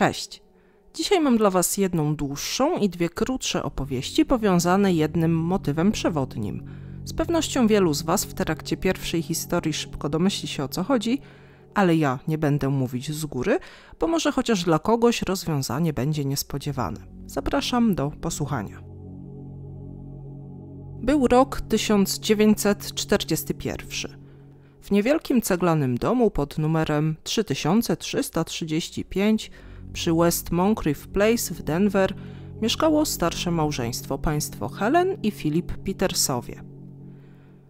Cześć! Dzisiaj mam dla Was jedną dłuższą i dwie krótsze opowieści powiązane jednym motywem przewodnim. Z pewnością wielu z Was w trakcie pierwszej historii szybko domyśli się o co chodzi, ale ja nie będę mówić z góry, bo może chociaż dla kogoś rozwiązanie będzie niespodziewane. Zapraszam do posłuchania. Był rok 1941. W niewielkim ceglanym domu pod numerem 3335 przy West Moncrief Place w Denver mieszkało starsze małżeństwo państwo Helen i Philip Petersowie.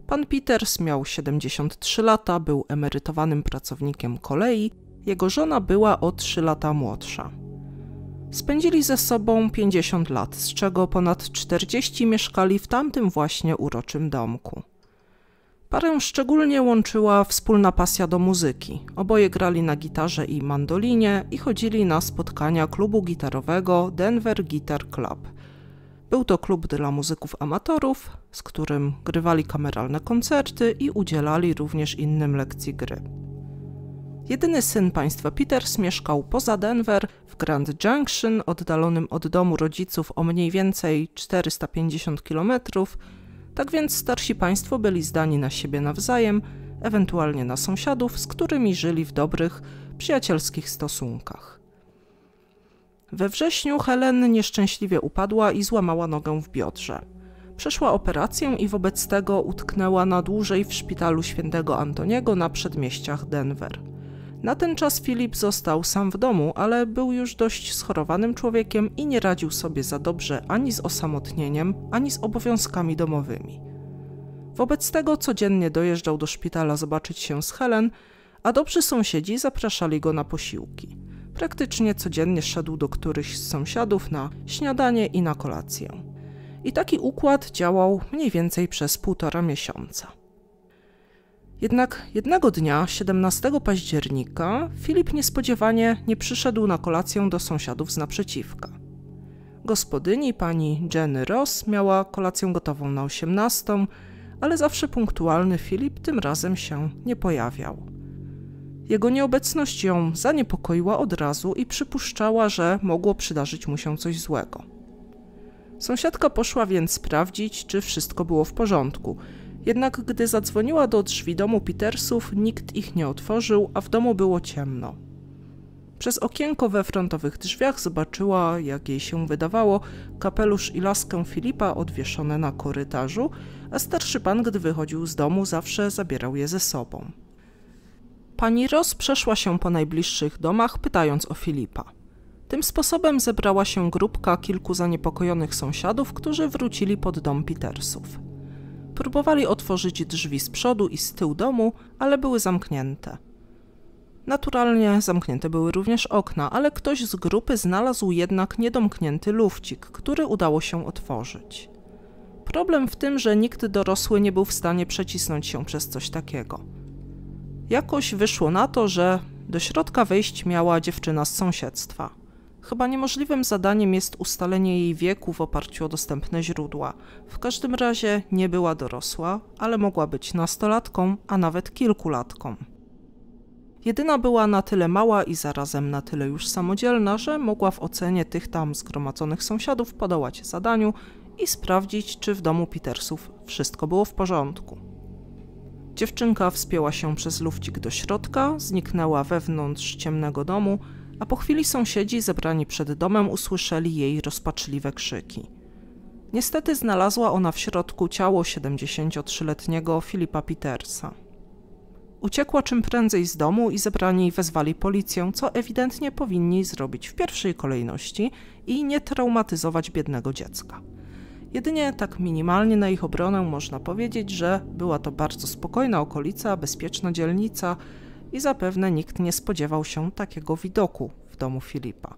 Pan Peters miał 73 lata, był emerytowanym pracownikiem kolei, jego żona była o 3 lata młodsza. Spędzili ze sobą 50 lat, z czego ponad 40 mieszkali w tamtym właśnie uroczym domku. Parę szczególnie łączyła wspólna pasja do muzyki. Oboje grali na gitarze i mandolinie i chodzili na spotkania klubu gitarowego Denver Guitar Club. Był to klub dla muzyków amatorów, z którym grywali kameralne koncerty i udzielali również innym lekcji gry. Jedyny syn państwa Peters mieszkał poza Denver, w Grand Junction, oddalonym od domu rodziców o mniej więcej 450 kilometrów, tak więc starsi państwo byli zdani na siebie nawzajem, ewentualnie na sąsiadów, z którymi żyli w dobrych, przyjacielskich stosunkach. We wrześniu Helen nieszczęśliwie upadła i złamała nogę w biodrze. Przeszła operację i wobec tego utknęła na dłużej w szpitalu świętego Antoniego na przedmieściach Denver. Na ten czas Filip został sam w domu, ale był już dość schorowanym człowiekiem i nie radził sobie za dobrze ani z osamotnieniem, ani z obowiązkami domowymi. Wobec tego codziennie dojeżdżał do szpitala zobaczyć się z Helen, a dobrzy sąsiedzi zapraszali go na posiłki. Praktycznie codziennie szedł do którychś z sąsiadów na śniadanie i na kolację. I taki układ działał mniej więcej przez półtora miesiąca. Jednak jednego dnia, 17 października, Filip niespodziewanie nie przyszedł na kolację do sąsiadów z naprzeciwka. Gospodyni pani Jenny Ross miała kolację gotową na 18, ale zawsze punktualny Filip tym razem się nie pojawiał. Jego nieobecność ją zaniepokoiła od razu i przypuszczała, że mogło przydarzyć mu się coś złego. Sąsiadka poszła więc sprawdzić, czy wszystko było w porządku – jednak gdy zadzwoniła do drzwi domu Petersów, nikt ich nie otworzył, a w domu było ciemno. Przez okienko we frontowych drzwiach zobaczyła, jak jej się wydawało, kapelusz i laskę Filipa odwieszone na korytarzu, a starszy pan, gdy wychodził z domu, zawsze zabierał je ze sobą. Pani Ross przeszła się po najbliższych domach, pytając o Filipa. Tym sposobem zebrała się grupka kilku zaniepokojonych sąsiadów, którzy wrócili pod dom Petersów. Próbowali otworzyć drzwi z przodu i z tyłu domu, ale były zamknięte. Naturalnie zamknięte były również okna, ale ktoś z grupy znalazł jednak niedomknięty lufcik, który udało się otworzyć. Problem w tym, że nikt dorosły nie był w stanie przecisnąć się przez coś takiego. Jakoś wyszło na to, że do środka wejść miała dziewczyna z sąsiedztwa. Chyba niemożliwym zadaniem jest ustalenie jej wieku w oparciu o dostępne źródła. W każdym razie nie była dorosła, ale mogła być nastolatką, a nawet kilkulatką. Jedyna była na tyle mała i zarazem na tyle już samodzielna, że mogła w ocenie tych tam zgromadzonych sąsiadów podołać zadaniu i sprawdzić, czy w domu Petersów wszystko było w porządku. Dziewczynka wspięła się przez lufcik do środka, zniknęła wewnątrz ciemnego domu a po chwili sąsiedzi zebrani przed domem usłyszeli jej rozpaczliwe krzyki. Niestety znalazła ona w środku ciało 73-letniego Filipa Petersa. Uciekła czym prędzej z domu i zebrani wezwali policję, co ewidentnie powinni zrobić w pierwszej kolejności i nie traumatyzować biednego dziecka. Jedynie tak minimalnie na ich obronę można powiedzieć, że była to bardzo spokojna okolica, bezpieczna dzielnica, i zapewne nikt nie spodziewał się takiego widoku w domu Filipa.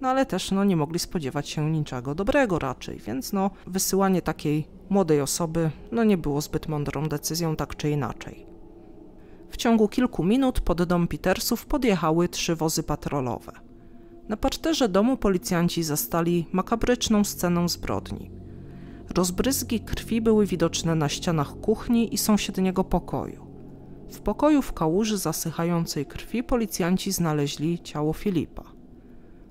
No ale też no, nie mogli spodziewać się niczego dobrego raczej, więc no, wysyłanie takiej młodej osoby no, nie było zbyt mądrą decyzją tak czy inaczej. W ciągu kilku minut pod dom Petersów podjechały trzy wozy patrolowe. Na parterze domu policjanci zastali makabryczną scenę zbrodni. Rozbryzgi krwi były widoczne na ścianach kuchni i sąsiedniego pokoju. W pokoju w kałuży zasychającej krwi policjanci znaleźli ciało Filipa.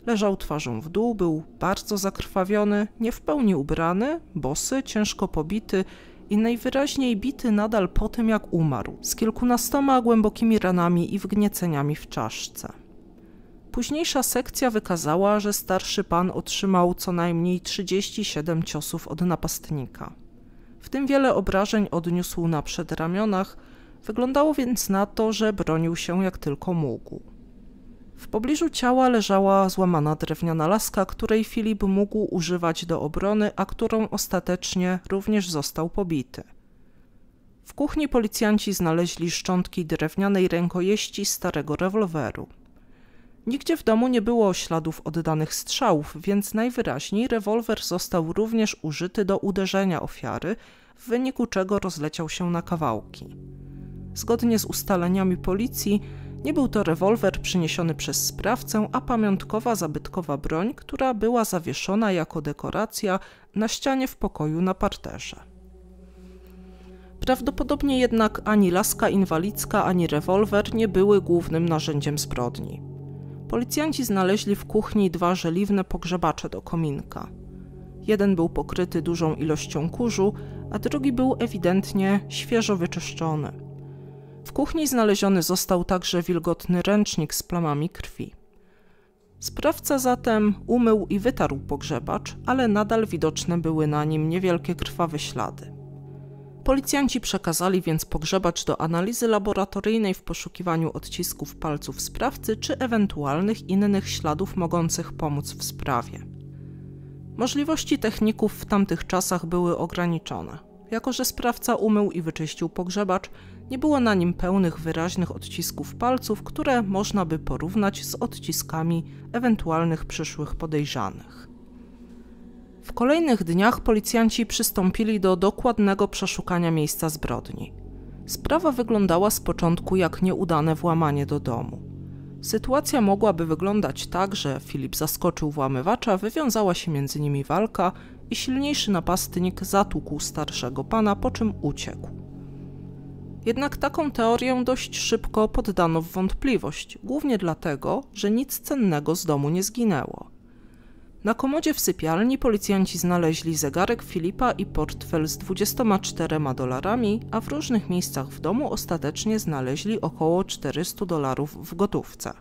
Leżał twarzą w dół, był bardzo zakrwawiony, nie w pełni ubrany, bosy, ciężko pobity i najwyraźniej bity nadal po tym jak umarł, z kilkunastoma głębokimi ranami i wgnieceniami w czaszce. Późniejsza sekcja wykazała, że starszy pan otrzymał co najmniej 37 ciosów od napastnika. W tym wiele obrażeń odniósł na przedramionach, Wyglądało więc na to, że bronił się jak tylko mógł. W pobliżu ciała leżała złamana drewniana laska, której Filip mógł używać do obrony, a którą ostatecznie również został pobity. W kuchni policjanci znaleźli szczątki drewnianej rękojeści starego rewolweru. Nigdzie w domu nie było śladów oddanych strzałów, więc najwyraźniej rewolwer został również użyty do uderzenia ofiary, w wyniku czego rozleciał się na kawałki. Zgodnie z ustaleniami policji, nie był to rewolwer przyniesiony przez sprawcę, a pamiątkowa zabytkowa broń, która była zawieszona jako dekoracja na ścianie w pokoju na parterze. Prawdopodobnie jednak ani laska inwalidzka, ani rewolwer nie były głównym narzędziem zbrodni. Policjanci znaleźli w kuchni dwa żeliwne pogrzebacze do kominka. Jeden był pokryty dużą ilością kurzu, a drugi był ewidentnie świeżo wyczyszczony. W kuchni znaleziony został także wilgotny ręcznik z plamami krwi. Sprawca zatem umył i wytarł pogrzebacz, ale nadal widoczne były na nim niewielkie krwawe ślady. Policjanci przekazali więc pogrzebacz do analizy laboratoryjnej w poszukiwaniu odcisków palców sprawcy czy ewentualnych innych śladów mogących pomóc w sprawie. Możliwości techników w tamtych czasach były ograniczone. Jako, że sprawca umył i wyczyścił pogrzebacz, nie było na nim pełnych wyraźnych odcisków palców, które można by porównać z odciskami ewentualnych przyszłych podejrzanych. W kolejnych dniach policjanci przystąpili do dokładnego przeszukania miejsca zbrodni. Sprawa wyglądała z początku jak nieudane włamanie do domu. Sytuacja mogłaby wyglądać tak, że Filip zaskoczył włamywacza, wywiązała się między nimi walka i silniejszy napastnik zatłukł starszego pana, po czym uciekł. Jednak taką teorię dość szybko poddano w wątpliwość, głównie dlatego, że nic cennego z domu nie zginęło. Na komodzie w sypialni policjanci znaleźli zegarek Filipa i portfel z 24 dolarami, a w różnych miejscach w domu ostatecznie znaleźli około 400 dolarów w gotówce.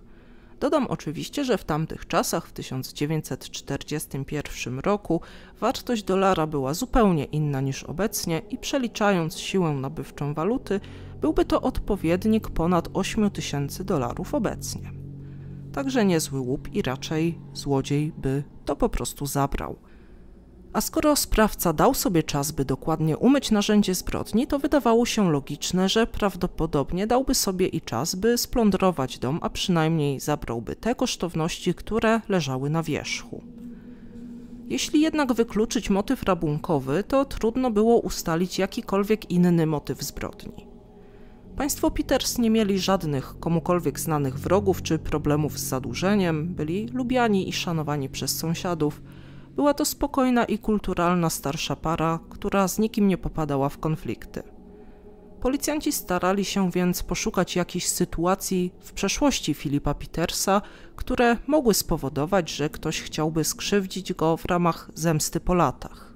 Dodam oczywiście, że w tamtych czasach, w 1941 roku, wartość dolara była zupełnie inna niż obecnie i przeliczając siłę nabywczą waluty, byłby to odpowiednik ponad 8000 dolarów obecnie. Także niezły łup i raczej złodziej by to po prostu zabrał. A skoro sprawca dał sobie czas, by dokładnie umyć narzędzie zbrodni, to wydawało się logiczne, że prawdopodobnie dałby sobie i czas, by splądrować dom, a przynajmniej zabrałby te kosztowności, które leżały na wierzchu. Jeśli jednak wykluczyć motyw rabunkowy, to trudno było ustalić jakikolwiek inny motyw zbrodni. Państwo Peters nie mieli żadnych komukolwiek znanych wrogów czy problemów z zadłużeniem, byli lubiani i szanowani przez sąsiadów – była to spokojna i kulturalna starsza para, która z nikim nie popadała w konflikty. Policjanci starali się więc poszukać jakichś sytuacji w przeszłości Filipa Petersa, które mogły spowodować, że ktoś chciałby skrzywdzić go w ramach zemsty po latach.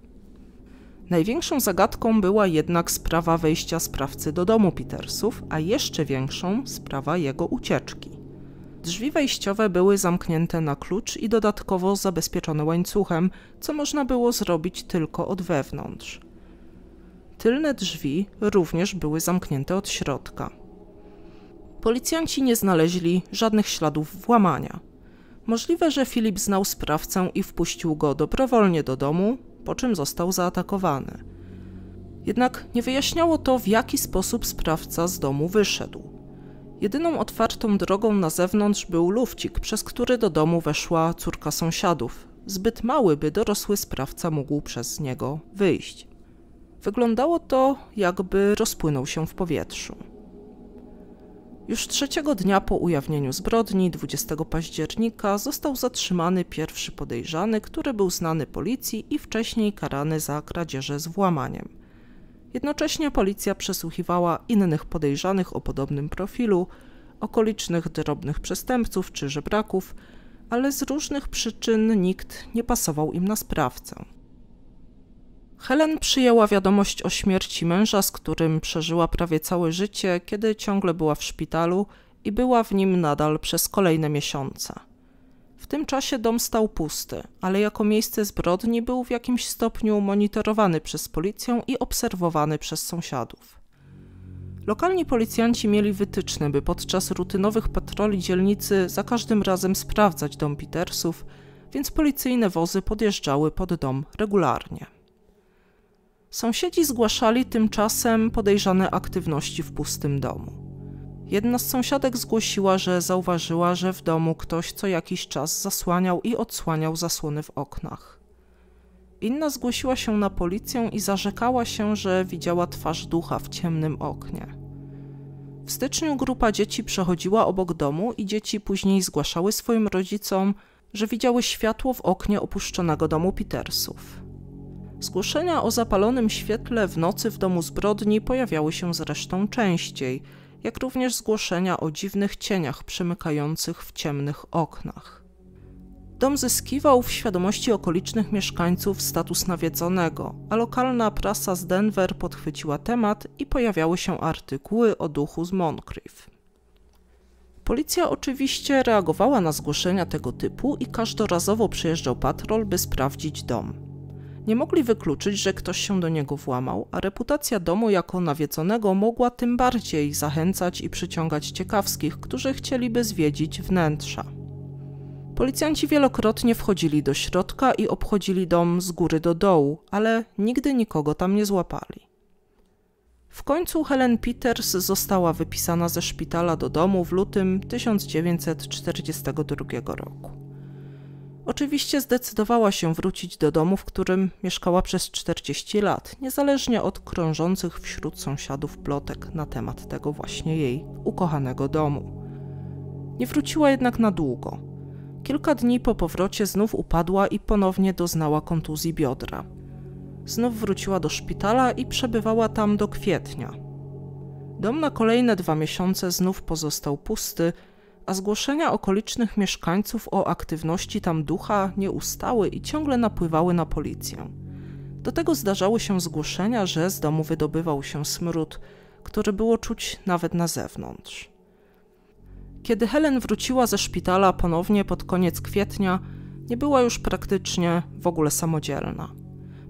Największą zagadką była jednak sprawa wejścia sprawcy do domu Petersów, a jeszcze większą sprawa jego ucieczki. Drzwi wejściowe były zamknięte na klucz i dodatkowo zabezpieczone łańcuchem, co można było zrobić tylko od wewnątrz. Tylne drzwi również były zamknięte od środka. Policjanci nie znaleźli żadnych śladów włamania. Możliwe, że Filip znał sprawcę i wpuścił go dobrowolnie do domu, po czym został zaatakowany. Jednak nie wyjaśniało to, w jaki sposób sprawca z domu wyszedł. Jedyną otwartą drogą na zewnątrz był lufcik, przez który do domu weszła córka sąsiadów. Zbyt mały, by dorosły sprawca mógł przez niego wyjść. Wyglądało to, jakby rozpłynął się w powietrzu. Już trzeciego dnia po ujawnieniu zbrodni, 20 października, został zatrzymany pierwszy podejrzany, który był znany policji i wcześniej karany za kradzieże z włamaniem. Jednocześnie policja przesłuchiwała innych podejrzanych o podobnym profilu, okolicznych drobnych przestępców czy żebraków, ale z różnych przyczyn nikt nie pasował im na sprawcę. Helen przyjęła wiadomość o śmierci męża, z którym przeżyła prawie całe życie, kiedy ciągle była w szpitalu i była w nim nadal przez kolejne miesiące. W tym czasie dom stał pusty, ale jako miejsce zbrodni był w jakimś stopniu monitorowany przez policję i obserwowany przez sąsiadów. Lokalni policjanci mieli wytyczne, by podczas rutynowych patroli dzielnicy za każdym razem sprawdzać dom Petersów, więc policyjne wozy podjeżdżały pod dom regularnie. Sąsiedzi zgłaszali tymczasem podejrzane aktywności w pustym domu. Jedna z sąsiadek zgłosiła, że zauważyła, że w domu ktoś co jakiś czas zasłaniał i odsłaniał zasłony w oknach. Inna zgłosiła się na policję i zarzekała się, że widziała twarz ducha w ciemnym oknie. W styczniu grupa dzieci przechodziła obok domu i dzieci później zgłaszały swoim rodzicom, że widziały światło w oknie opuszczonego domu Petersów. Zgłoszenia o zapalonym świetle w nocy w domu zbrodni pojawiały się zresztą częściej – jak również zgłoszenia o dziwnych cieniach przemykających w ciemnych oknach. Dom zyskiwał w świadomości okolicznych mieszkańców status nawiedzonego, a lokalna prasa z Denver podchwyciła temat i pojawiały się artykuły o duchu z Moncrief. Policja oczywiście reagowała na zgłoszenia tego typu i każdorazowo przyjeżdżał patrol, by sprawdzić dom. Nie mogli wykluczyć, że ktoś się do niego włamał, a reputacja domu jako nawiedzonego mogła tym bardziej zachęcać i przyciągać ciekawskich, którzy chcieliby zwiedzić wnętrza. Policjanci wielokrotnie wchodzili do środka i obchodzili dom z góry do dołu, ale nigdy nikogo tam nie złapali. W końcu Helen Peters została wypisana ze szpitala do domu w lutym 1942 roku. Oczywiście zdecydowała się wrócić do domu, w którym mieszkała przez 40 lat, niezależnie od krążących wśród sąsiadów plotek na temat tego właśnie jej ukochanego domu. Nie wróciła jednak na długo. Kilka dni po powrocie znów upadła i ponownie doznała kontuzji biodra. Znów wróciła do szpitala i przebywała tam do kwietnia. Dom na kolejne dwa miesiące znów pozostał pusty, a zgłoszenia okolicznych mieszkańców o aktywności tam ducha nie ustały i ciągle napływały na policję. Do tego zdarzały się zgłoszenia, że z domu wydobywał się smród, który było czuć nawet na zewnątrz. Kiedy Helen wróciła ze szpitala ponownie pod koniec kwietnia, nie była już praktycznie w ogóle samodzielna.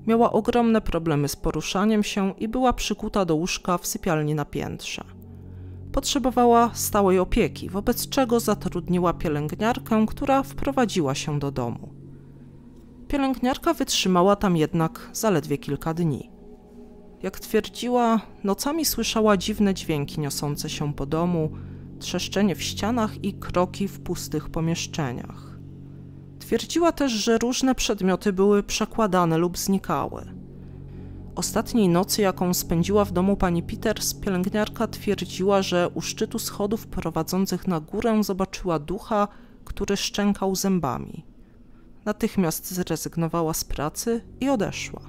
Miała ogromne problemy z poruszaniem się i była przykuta do łóżka w sypialni na piętrze. Potrzebowała stałej opieki, wobec czego zatrudniła pielęgniarkę, która wprowadziła się do domu. Pielęgniarka wytrzymała tam jednak zaledwie kilka dni. Jak twierdziła, nocami słyszała dziwne dźwięki niosące się po domu, trzeszczenie w ścianach i kroki w pustych pomieszczeniach. Twierdziła też, że różne przedmioty były przekładane lub znikały. Ostatniej nocy, jaką spędziła w domu pani Peters, pielęgniarka Księżniczka twierdziła, że u szczytu schodów prowadzących na górę zobaczyła ducha, który szczękał zębami. Natychmiast zrezygnowała z pracy i odeszła.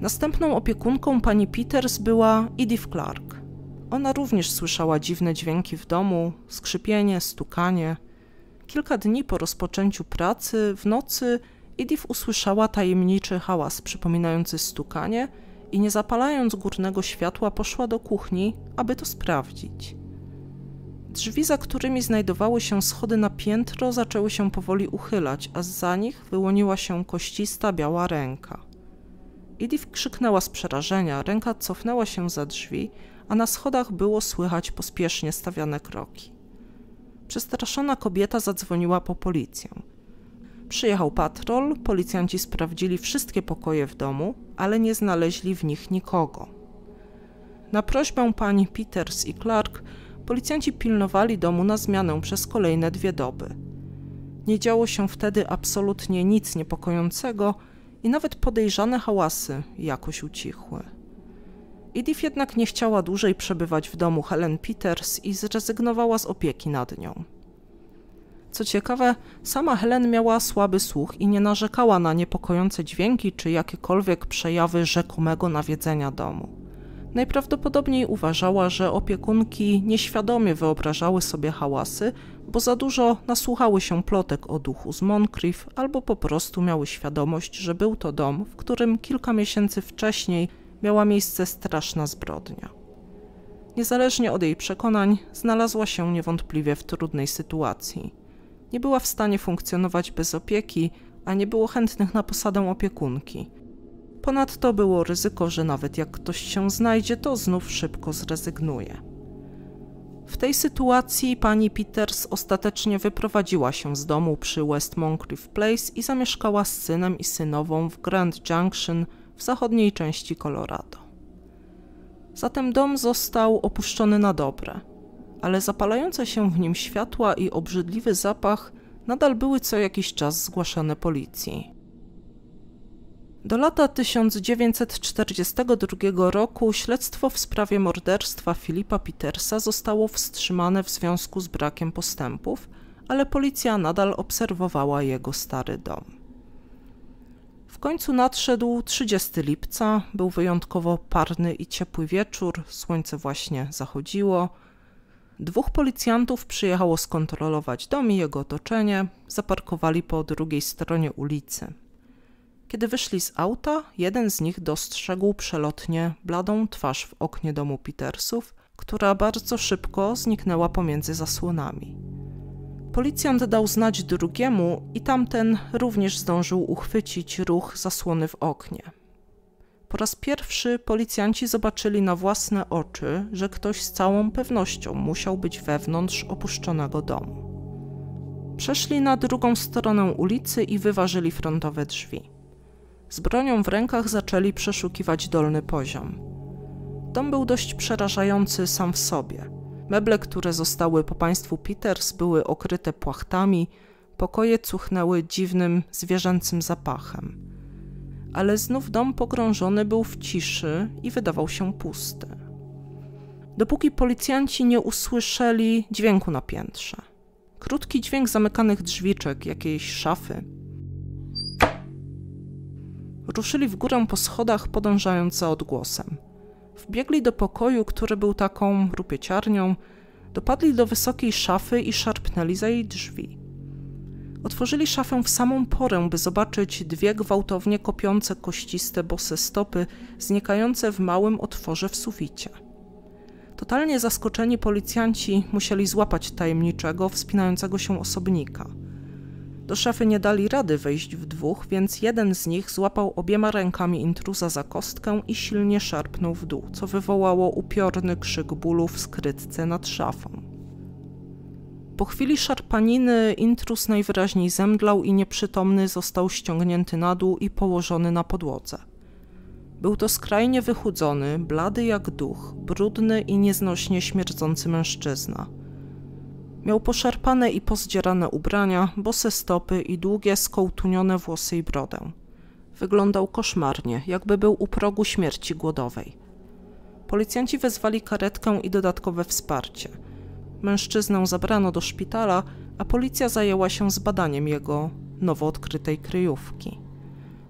Następną opiekunką pani Peters była Edith Clark. Ona również słyszała dziwne dźwięki w domu, skrzypienie, stukanie. Kilka dni po rozpoczęciu pracy, w nocy, Edith usłyszała tajemniczy hałas przypominający stukanie – i nie zapalając górnego światła poszła do kuchni, aby to sprawdzić. Drzwi, za którymi znajdowały się schody na piętro, zaczęły się powoli uchylać, a za nich wyłoniła się koścista biała ręka. Edith krzyknęła z przerażenia, ręka cofnęła się za drzwi, a na schodach było słychać pospiesznie stawiane kroki. Przestraszona kobieta zadzwoniła po policję – Przyjechał patrol, policjanci sprawdzili wszystkie pokoje w domu, ale nie znaleźli w nich nikogo. Na prośbę pani Peters i Clark policjanci pilnowali domu na zmianę przez kolejne dwie doby. Nie działo się wtedy absolutnie nic niepokojącego i nawet podejrzane hałasy jakoś ucichły. Edith jednak nie chciała dłużej przebywać w domu Helen Peters i zrezygnowała z opieki nad nią. Co ciekawe, sama Helen miała słaby słuch i nie narzekała na niepokojące dźwięki czy jakiekolwiek przejawy rzekomego nawiedzenia domu. Najprawdopodobniej uważała, że opiekunki nieświadomie wyobrażały sobie hałasy, bo za dużo nasłuchały się plotek o duchu z Moncrief albo po prostu miały świadomość, że był to dom, w którym kilka miesięcy wcześniej miała miejsce straszna zbrodnia. Niezależnie od jej przekonań, znalazła się niewątpliwie w trudnej sytuacji. Nie była w stanie funkcjonować bez opieki, a nie było chętnych na posadę opiekunki. Ponadto było ryzyko, że nawet jak ktoś się znajdzie, to znów szybko zrezygnuje. W tej sytuacji pani Peters ostatecznie wyprowadziła się z domu przy West Moncrief Place i zamieszkała z synem i synową w Grand Junction w zachodniej części Colorado. Zatem dom został opuszczony na dobre – ale zapalające się w nim światła i obrzydliwy zapach nadal były co jakiś czas zgłaszane policji. Do lata 1942 roku śledztwo w sprawie morderstwa Filipa Petersa zostało wstrzymane w związku z brakiem postępów, ale policja nadal obserwowała jego stary dom. W końcu nadszedł 30 lipca, był wyjątkowo parny i ciepły wieczór, słońce właśnie zachodziło. Dwóch policjantów przyjechało skontrolować dom i jego otoczenie, zaparkowali po drugiej stronie ulicy. Kiedy wyszli z auta, jeden z nich dostrzegł przelotnie bladą twarz w oknie domu Petersów, która bardzo szybko zniknęła pomiędzy zasłonami. Policjant dał znać drugiemu i tamten również zdążył uchwycić ruch zasłony w oknie. Po raz pierwszy policjanci zobaczyli na własne oczy, że ktoś z całą pewnością musiał być wewnątrz opuszczonego domu. Przeszli na drugą stronę ulicy i wyważyli frontowe drzwi. Z bronią w rękach zaczęli przeszukiwać dolny poziom. Dom był dość przerażający sam w sobie. Meble, które zostały po państwu Peters, były okryte płachtami, pokoje cuchnęły dziwnym, zwierzęcym zapachem ale znów dom pogrążony był w ciszy i wydawał się pusty. Dopóki policjanci nie usłyszeli dźwięku na piętrze. Krótki dźwięk zamykanych drzwiczek jakiejś szafy. Ruszyli w górę po schodach, podążając za odgłosem. Wbiegli do pokoju, który był taką rupieciarnią, dopadli do wysokiej szafy i szarpnęli za jej drzwi. Otworzyli szafę w samą porę, by zobaczyć dwie gwałtownie kopiące kościste bose stopy znikające w małym otworze w suficie. Totalnie zaskoczeni policjanci musieli złapać tajemniczego, wspinającego się osobnika. Do szafy nie dali rady wejść w dwóch, więc jeden z nich złapał obiema rękami intruza za kostkę i silnie szarpnął w dół, co wywołało upiorny krzyk bólu w skrytce nad szafą. Po chwili szarpaniny intrus najwyraźniej zemdlał i nieprzytomny został ściągnięty na dół i położony na podłodze. Był to skrajnie wychudzony, blady jak duch, brudny i nieznośnie śmierdzący mężczyzna. Miał poszarpane i pozdzierane ubrania, bose stopy i długie, skołtunione włosy i brodę. Wyglądał koszmarnie, jakby był u progu śmierci głodowej. Policjanci wezwali karetkę i dodatkowe wsparcie – Mężczyznę zabrano do szpitala, a policja zajęła się zbadaniem jego nowo odkrytej kryjówki.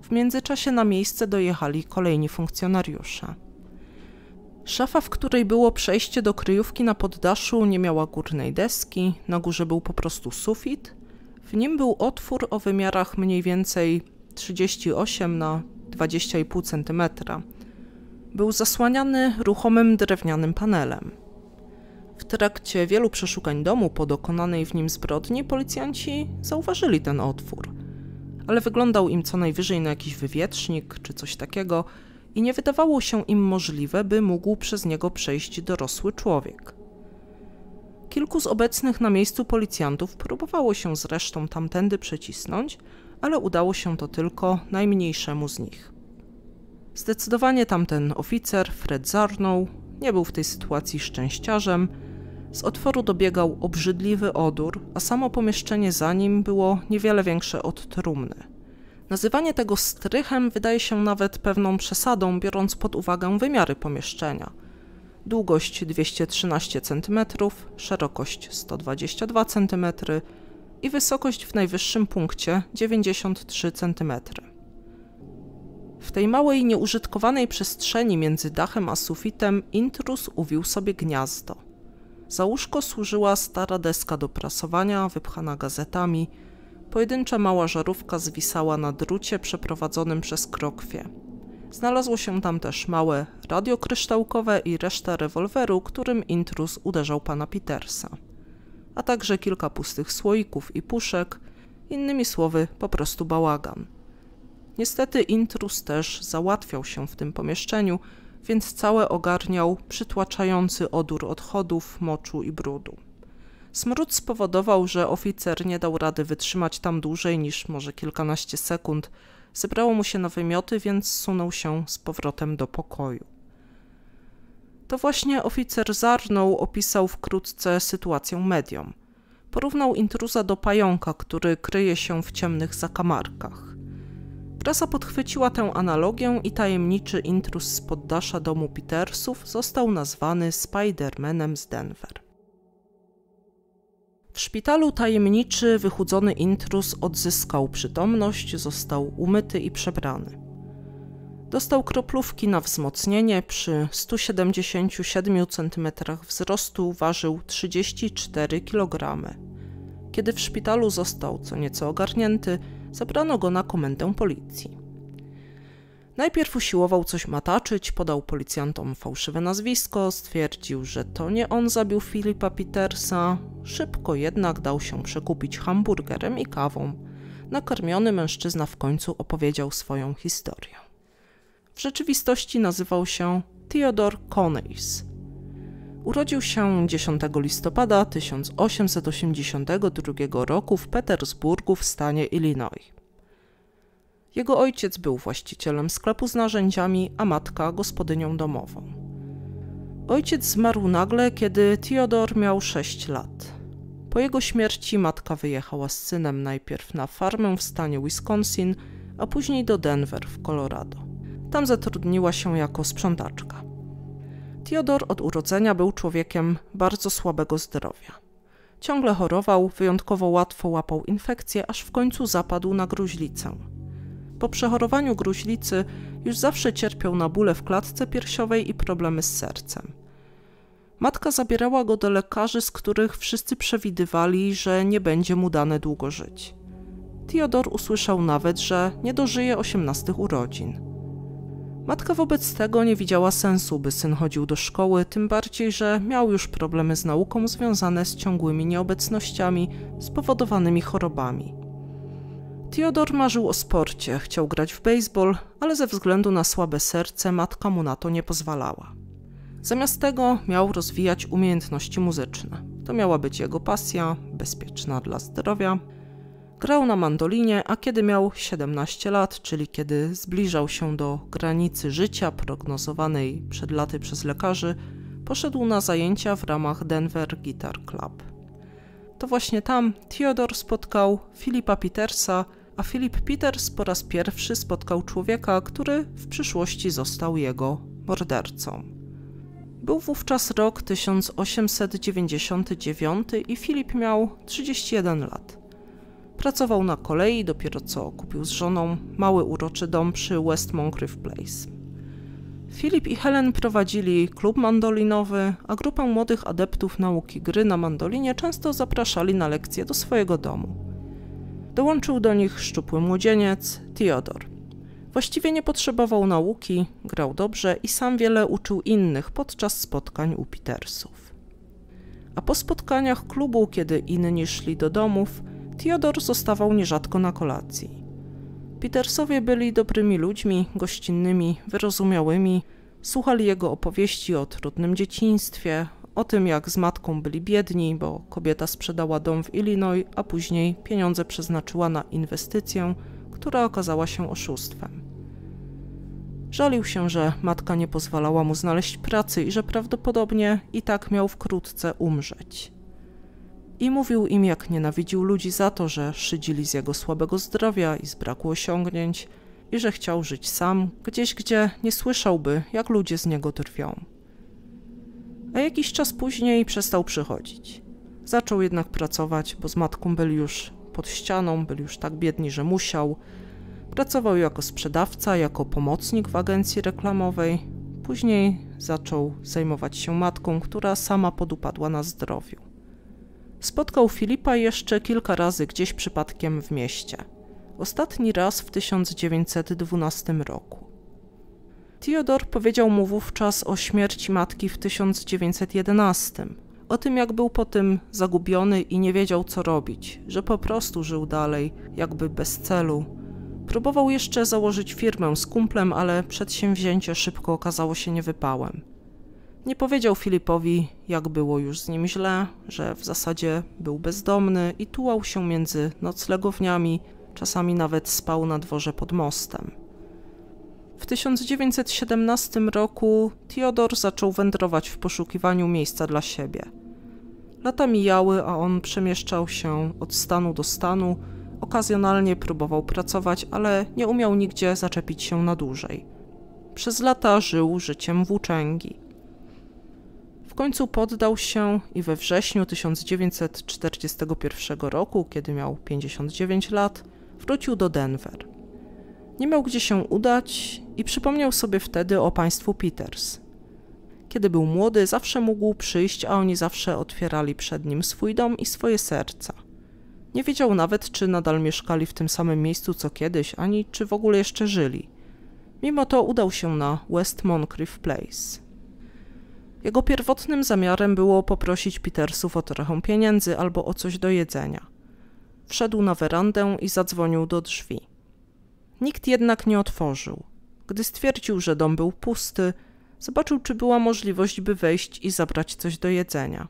W międzyczasie na miejsce dojechali kolejni funkcjonariusze. Szafa, w której było przejście do kryjówki na poddaszu, nie miała górnej deski, na górze był po prostu sufit. W nim był otwór o wymiarach mniej więcej 38 na 20,5 cm. Był zasłaniany ruchomym drewnianym panelem trakcie wielu przeszukań domu po dokonanej w nim zbrodni policjanci zauważyli ten otwór. Ale wyglądał im co najwyżej na jakiś wywietrznik czy coś takiego i nie wydawało się im możliwe, by mógł przez niego przejść dorosły człowiek. Kilku z obecnych na miejscu policjantów próbowało się zresztą tamtędy przecisnąć, ale udało się to tylko najmniejszemu z nich. Zdecydowanie tamten oficer, Fred Zarnow, nie był w tej sytuacji szczęściarzem z otworu dobiegał obrzydliwy odór, a samo pomieszczenie za nim było niewiele większe od trumny. Nazywanie tego strychem wydaje się nawet pewną przesadą, biorąc pod uwagę wymiary pomieszczenia. Długość 213 cm, szerokość 122 cm i wysokość w najwyższym punkcie 93 cm. W tej małej, nieużytkowanej przestrzeni między dachem a sufitem intrus uwił sobie gniazdo. Za łóżko służyła stara deska do prasowania, wypchana gazetami. Pojedyncza mała żarówka zwisała na drucie przeprowadzonym przez krokwie. Znalazło się tam też małe radio kryształkowe i reszta rewolweru, którym intrus uderzał pana Petersa. A także kilka pustych słoików i puszek, innymi słowy po prostu bałagan. Niestety intrus też załatwiał się w tym pomieszczeniu, więc całe ogarniał przytłaczający odór odchodów, moczu i brudu. Smród spowodował, że oficer nie dał rady wytrzymać tam dłużej niż może kilkanaście sekund. Zebrało mu się na wymioty, więc sunął się z powrotem do pokoju. To właśnie oficer Zarnął opisał wkrótce sytuację mediom. Porównał intruza do pająka, który kryje się w ciemnych zakamarkach. Prasa podchwyciła tę analogię i tajemniczy intrus z poddasza domu Petersów został nazwany Spidermanem z Denver. W szpitalu tajemniczy, wychudzony intrus odzyskał przytomność, został umyty i przebrany. Dostał kroplówki na wzmocnienie, przy 177 cm wzrostu ważył 34 kg. Kiedy w szpitalu został co nieco ogarnięty, zabrano go na komendę policji. Najpierw usiłował coś mataczyć, podał policjantom fałszywe nazwisko, stwierdził, że to nie on zabił Filipa Petersa. Szybko jednak dał się przekupić hamburgerem i kawą. Nakarmiony mężczyzna w końcu opowiedział swoją historię. W rzeczywistości nazywał się Theodore Coneys. Urodził się 10 listopada 1882 roku w Petersburgu w stanie Illinois. Jego ojciec był właścicielem sklepu z narzędziami, a matka gospodynią domową. Ojciec zmarł nagle, kiedy Theodor miał 6 lat. Po jego śmierci matka wyjechała z synem najpierw na farmę w stanie Wisconsin, a później do Denver w Colorado. Tam zatrudniła się jako sprzątaczka. Teodor od urodzenia był człowiekiem bardzo słabego zdrowia. Ciągle chorował, wyjątkowo łatwo łapał infekcje, aż w końcu zapadł na gruźlicę. Po przechorowaniu gruźlicy już zawsze cierpiał na bóle w klatce piersiowej i problemy z sercem. Matka zabierała go do lekarzy, z których wszyscy przewidywali, że nie będzie mu dane długo żyć. Teodor usłyszał nawet, że nie dożyje 18 urodzin. Matka wobec tego nie widziała sensu, by syn chodził do szkoły, tym bardziej, że miał już problemy z nauką związane z ciągłymi nieobecnościami spowodowanymi chorobami. Theodor marzył o sporcie, chciał grać w baseball, ale ze względu na słabe serce matka mu na to nie pozwalała. Zamiast tego miał rozwijać umiejętności muzyczne. To miała być jego pasja, bezpieczna dla zdrowia, Grał na mandolinie, a kiedy miał 17 lat, czyli kiedy zbliżał się do granicy życia prognozowanej przed laty przez lekarzy, poszedł na zajęcia w ramach Denver Guitar Club. To właśnie tam Theodore spotkał Filipa Petersa, a Filip Peters po raz pierwszy spotkał człowieka, który w przyszłości został jego mordercą. Był wówczas rok 1899 i Filip miał 31 lat. Pracował na kolei, dopiero co kupił z żoną mały uroczy dom przy West Moncrief Place. Filip i Helen prowadzili klub mandolinowy, a grupę młodych adeptów nauki gry na mandolinie często zapraszali na lekcje do swojego domu. Dołączył do nich szczupły młodzieniec, Theodor. Właściwie nie potrzebował nauki, grał dobrze i sam wiele uczył innych podczas spotkań u Petersów. A po spotkaniach klubu, kiedy inni szli do domów, Theodor zostawał nierzadko na kolacji. Petersowie byli dobrymi ludźmi, gościnnymi, wyrozumiałymi, słuchali jego opowieści o trudnym dzieciństwie, o tym jak z matką byli biedni, bo kobieta sprzedała dom w Illinois, a później pieniądze przeznaczyła na inwestycję, która okazała się oszustwem. Żalił się, że matka nie pozwalała mu znaleźć pracy i że prawdopodobnie i tak miał wkrótce umrzeć i mówił im, jak nienawidził ludzi za to, że szydzili z jego słabego zdrowia i z braku osiągnięć, i że chciał żyć sam, gdzieś gdzie nie słyszałby, jak ludzie z niego drwią. A jakiś czas później przestał przychodzić. Zaczął jednak pracować, bo z matką byli już pod ścianą, byli już tak biedni, że musiał. Pracował jako sprzedawca, jako pomocnik w agencji reklamowej. Później zaczął zajmować się matką, która sama podupadła na zdrowiu. Spotkał Filipa jeszcze kilka razy gdzieś przypadkiem w mieście. Ostatni raz w 1912 roku. Theodor powiedział mu wówczas o śmierci matki w 1911, o tym jak był po tym zagubiony i nie wiedział co robić, że po prostu żył dalej, jakby bez celu. Próbował jeszcze założyć firmę z kumplem, ale przedsięwzięcie szybko okazało się niewypałem. Nie powiedział Filipowi, jak było już z nim źle, że w zasadzie był bezdomny i tułał się między noclegowniami, czasami nawet spał na dworze pod mostem. W 1917 roku Theodor zaczął wędrować w poszukiwaniu miejsca dla siebie. Lata mijały, a on przemieszczał się od stanu do stanu, okazjonalnie próbował pracować, ale nie umiał nigdzie zaczepić się na dłużej. Przez lata żył życiem włóczęgi. W końcu poddał się i we wrześniu 1941 roku, kiedy miał 59 lat, wrócił do Denver. Nie miał gdzie się udać i przypomniał sobie wtedy o państwu Peters. Kiedy był młody, zawsze mógł przyjść, a oni zawsze otwierali przed nim swój dom i swoje serca. Nie wiedział nawet, czy nadal mieszkali w tym samym miejscu co kiedyś, ani czy w ogóle jeszcze żyli. Mimo to udał się na West Moncrief Place. Jego pierwotnym zamiarem było poprosić Petersów o trochę pieniędzy albo o coś do jedzenia. Wszedł na werandę i zadzwonił do drzwi. Nikt jednak nie otworzył. Gdy stwierdził, że dom był pusty, zobaczył, czy była możliwość, by wejść i zabrać coś do jedzenia.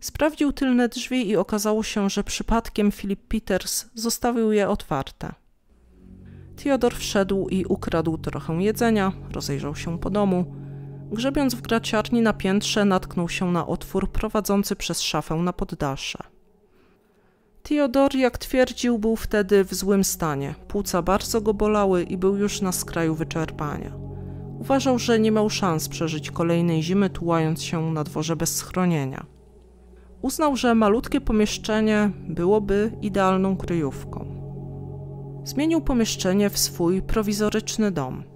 Sprawdził tylne drzwi i okazało się, że przypadkiem Philip Peters zostawił je otwarte. Theodor wszedł i ukradł trochę jedzenia, rozejrzał się po domu Grzebiąc w graciarni na piętrze, natknął się na otwór prowadzący przez szafę na poddasze. Teodor, jak twierdził, był wtedy w złym stanie. Płuca bardzo go bolały i był już na skraju wyczerpania. Uważał, że nie miał szans przeżyć kolejnej zimy, tułając się na dworze bez schronienia. Uznał, że malutkie pomieszczenie byłoby idealną kryjówką. Zmienił pomieszczenie w swój prowizoryczny dom –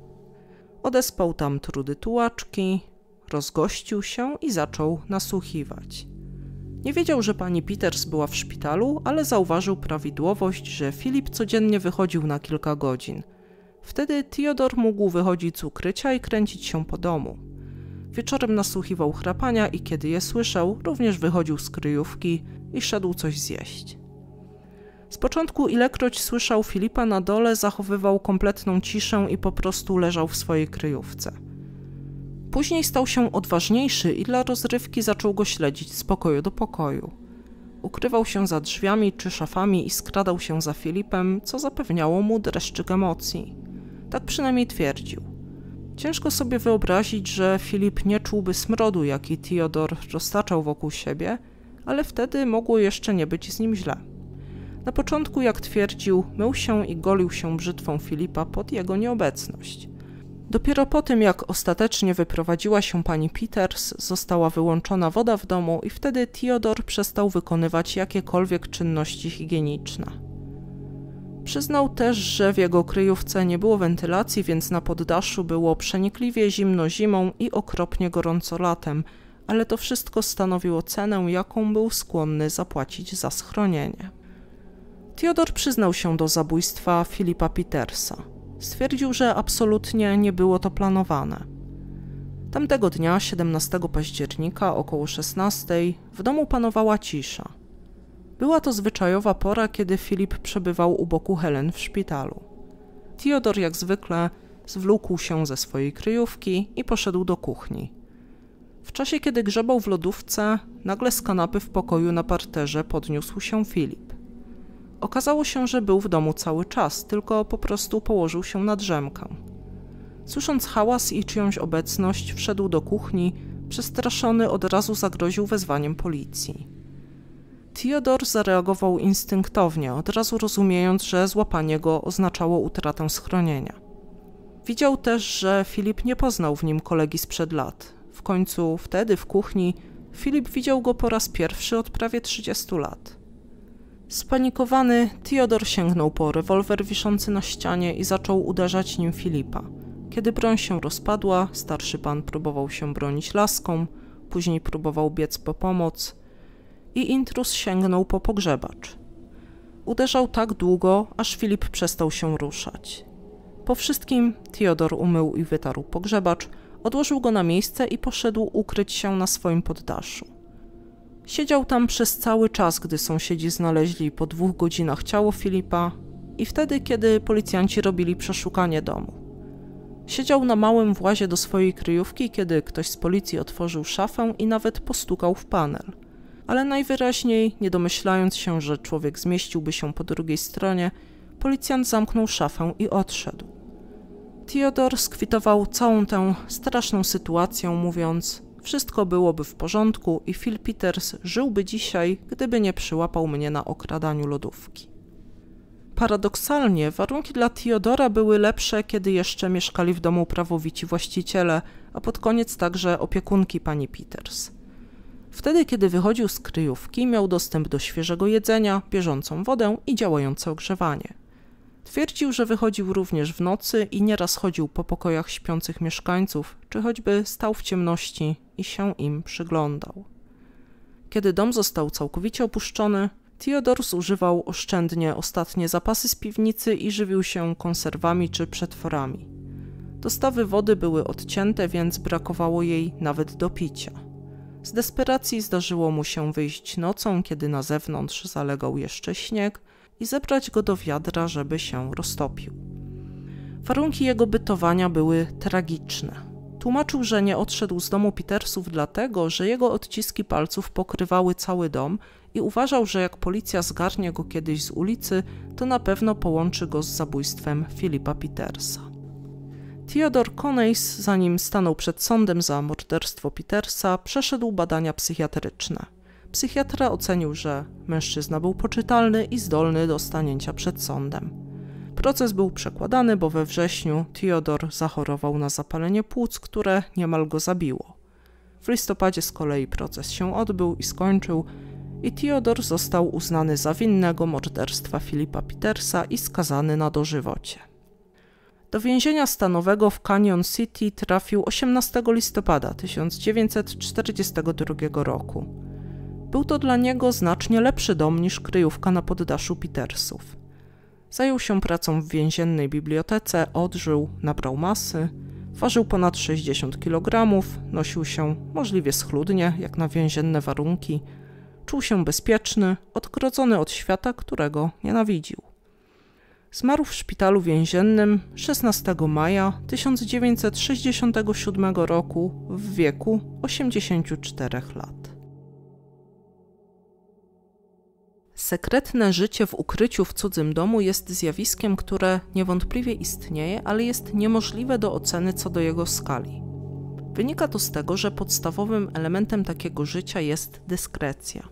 Odespał tam trudy tułaczki, rozgościł się i zaczął nasłuchiwać. Nie wiedział, że pani Peters była w szpitalu, ale zauważył prawidłowość, że Filip codziennie wychodził na kilka godzin. Wtedy Theodor mógł wychodzić z ukrycia i kręcić się po domu. Wieczorem nasłuchiwał chrapania i kiedy je słyszał, również wychodził z kryjówki i szedł coś zjeść. Z początku, ilekroć słyszał Filipa na dole, zachowywał kompletną ciszę i po prostu leżał w swojej kryjówce. Później stał się odważniejszy i dla rozrywki zaczął go śledzić z pokoju do pokoju. Ukrywał się za drzwiami czy szafami i skradał się za Filipem, co zapewniało mu dreszczyk emocji. Tak przynajmniej twierdził. Ciężko sobie wyobrazić, że Filip nie czułby smrodu, jaki Theodor roztaczał wokół siebie, ale wtedy mogło jeszcze nie być z nim źle. Na początku, jak twierdził, mył się i golił się brzytwą Filipa pod jego nieobecność. Dopiero po tym, jak ostatecznie wyprowadziła się pani Peters, została wyłączona woda w domu i wtedy Theodor przestał wykonywać jakiekolwiek czynności higieniczne. Przyznał też, że w jego kryjówce nie było wentylacji, więc na poddaszu było przenikliwie zimno zimą i okropnie gorąco latem, ale to wszystko stanowiło cenę, jaką był skłonny zapłacić za schronienie. Theodor przyznał się do zabójstwa Filipa Petersa. Stwierdził, że absolutnie nie było to planowane. Tamtego dnia, 17 października około 16, w domu panowała cisza. Była to zwyczajowa pora, kiedy Filip przebywał u boku Helen w szpitalu. Theodor, jak zwykle, zwlókł się ze swojej kryjówki i poszedł do kuchni. W czasie, kiedy grzebał w lodówce, nagle z kanapy w pokoju na parterze podniósł się Filip. Okazało się, że był w domu cały czas, tylko po prostu położył się na drzemkę. Słysząc hałas i czyjąś obecność, wszedł do kuchni, przestraszony od razu zagroził wezwaniem policji. Theodor zareagował instynktownie, od razu rozumiejąc, że złapanie go oznaczało utratę schronienia. Widział też, że Filip nie poznał w nim kolegi sprzed lat. W końcu wtedy w kuchni Filip widział go po raz pierwszy od prawie 30 lat. Spanikowany, Theodor sięgnął po rewolwer wiszący na ścianie i zaczął uderzać nim Filipa. Kiedy broń się rozpadła, starszy pan próbował się bronić laską, później próbował biec po pomoc i intrus sięgnął po pogrzebacz. Uderzał tak długo, aż Filip przestał się ruszać. Po wszystkim Theodor umył i wytarł pogrzebacz, odłożył go na miejsce i poszedł ukryć się na swoim poddaszu. Siedział tam przez cały czas, gdy sąsiedzi znaleźli po dwóch godzinach ciało Filipa i wtedy, kiedy policjanci robili przeszukanie domu. Siedział na małym włazie do swojej kryjówki, kiedy ktoś z policji otworzył szafę i nawet postukał w panel. Ale najwyraźniej, nie domyślając się, że człowiek zmieściłby się po drugiej stronie, policjant zamknął szafę i odszedł. Theodor skwitował całą tę straszną sytuację, mówiąc – wszystko byłoby w porządku i Phil Peters żyłby dzisiaj, gdyby nie przyłapał mnie na okradaniu lodówki. Paradoksalnie warunki dla Theodora były lepsze, kiedy jeszcze mieszkali w domu prawowici właściciele, a pod koniec także opiekunki pani Peters. Wtedy, kiedy wychodził z kryjówki, miał dostęp do świeżego jedzenia, bieżącą wodę i działające ogrzewanie. Twierdził, że wychodził również w nocy i nieraz chodził po pokojach śpiących mieszkańców, czy choćby stał w ciemności i się im przyglądał. Kiedy dom został całkowicie opuszczony, Theodor zużywał oszczędnie ostatnie zapasy z piwnicy i żywił się konserwami czy przetworami. Dostawy wody były odcięte, więc brakowało jej nawet do picia. Z desperacji zdarzyło mu się wyjść nocą, kiedy na zewnątrz zalegał jeszcze śnieg, i zebrać go do wiadra, żeby się roztopił. Warunki jego bytowania były tragiczne. Tłumaczył, że nie odszedł z domu Petersów dlatego, że jego odciski palców pokrywały cały dom i uważał, że jak policja zgarnie go kiedyś z ulicy, to na pewno połączy go z zabójstwem Filipa Petersa. Theodore Coneys, zanim stanął przed sądem za morderstwo Petersa, przeszedł badania psychiatryczne. Psychiatra ocenił, że mężczyzna był poczytalny i zdolny do stanięcia przed sądem. Proces był przekładany, bo we wrześniu Theodor zachorował na zapalenie płuc, które niemal go zabiło. W listopadzie z kolei proces się odbył i skończył i Theodor został uznany za winnego morderstwa Filipa Petersa i skazany na dożywocie. Do więzienia stanowego w Canyon City trafił 18 listopada 1942 roku. Był to dla niego znacznie lepszy dom niż kryjówka na poddaszu Petersów. Zajął się pracą w więziennej bibliotece, odżył, nabrał masy, ważył ponad 60 kg, nosił się możliwie schludnie, jak na więzienne warunki, czuł się bezpieczny, odgrodzony od świata, którego nienawidził. Zmarł w szpitalu więziennym 16 maja 1967 roku w wieku 84 lat. Sekretne życie w ukryciu w cudzym domu jest zjawiskiem, które niewątpliwie istnieje, ale jest niemożliwe do oceny co do jego skali. Wynika to z tego, że podstawowym elementem takiego życia jest dyskrecja.